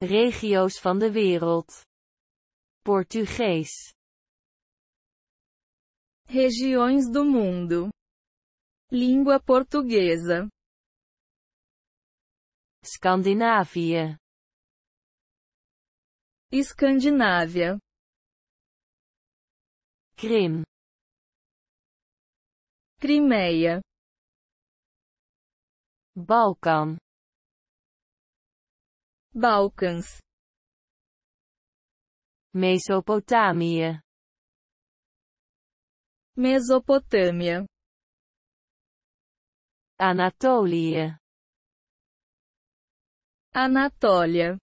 Regio's van de wereld. Português. Regiões do mundo. Língua portuguesa. Escandinávia. Escandinávia. Krim. Crimeia. Balkan. Balcãs Mesopotâmia Mesopotâmia Anatólia Anatólia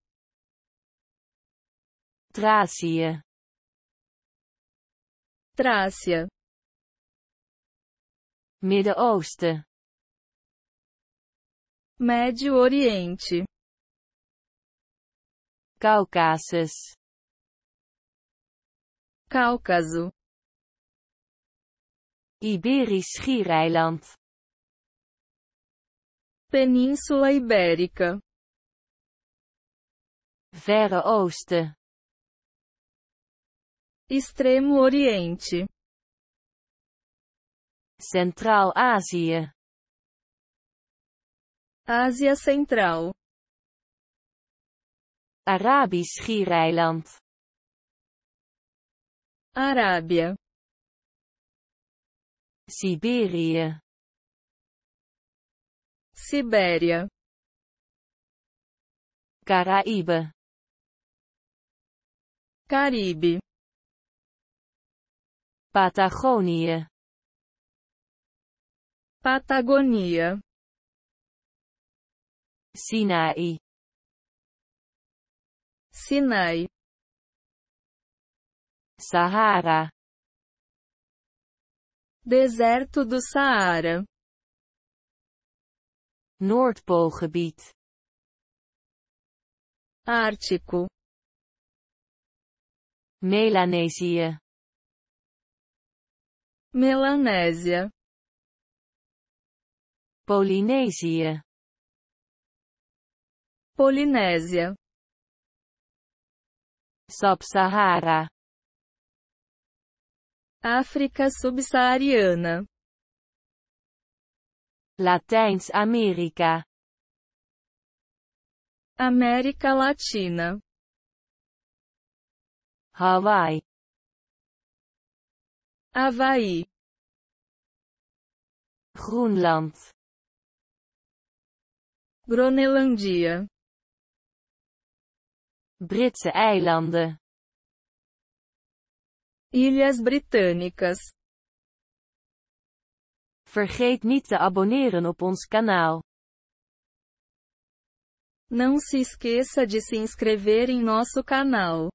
Trácia Trácia Midden-Oosten Médio Oriente Cáucasus. Cáucaso. Iberisch Schiereiland. Península Ibérica. Verre Oosten. Extremo Oriente. Central Ásia, Ásia Central. Arabisch Schiereiland. Arábia. Sibéria. Sibéria. Caraíba. Caribe. Patagônia. Patagonia. Sinai. Sinai, Saara, Deserto do Saara, Noordpoolgebied, Ártico, Melanesia, Melanésia, Polinésia, Polinésia, sub Sahara, África subsaariana. Latijns-América. América Latina. Hawaii. Havaí. Groenland. Groenlandia. Britse eilanden. Ilhas Britânicas. Vergeet niet te abonneren op ons kanaal. Não se esqueça de se inscrever em nosso canal.